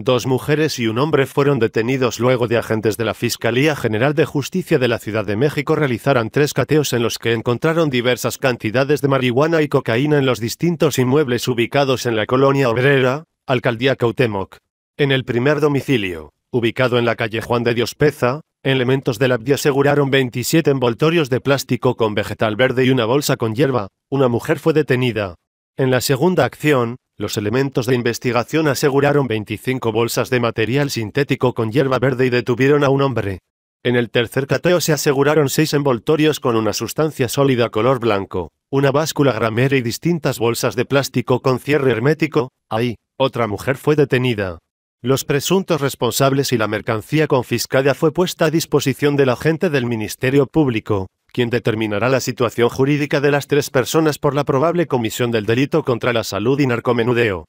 Dos mujeres y un hombre fueron detenidos luego de agentes de la Fiscalía General de Justicia de la Ciudad de México realizaran tres cateos en los que encontraron diversas cantidades de marihuana y cocaína en los distintos inmuebles ubicados en la colonia obrera, Alcaldía Cautemoc. En el primer domicilio, ubicado en la calle Juan de Dios Peza, elementos la ABDI aseguraron 27 envoltorios de plástico con vegetal verde y una bolsa con hierba. Una mujer fue detenida. En la segunda acción, los elementos de investigación aseguraron 25 bolsas de material sintético con hierba verde y detuvieron a un hombre. En el tercer cateo se aseguraron seis envoltorios con una sustancia sólida color blanco, una báscula gramera y distintas bolsas de plástico con cierre hermético. Ahí, otra mujer fue detenida. Los presuntos responsables y la mercancía confiscada fue puesta a disposición del agente del Ministerio Público quien determinará la situación jurídica de las tres personas por la probable comisión del delito contra la salud y narcomenudeo.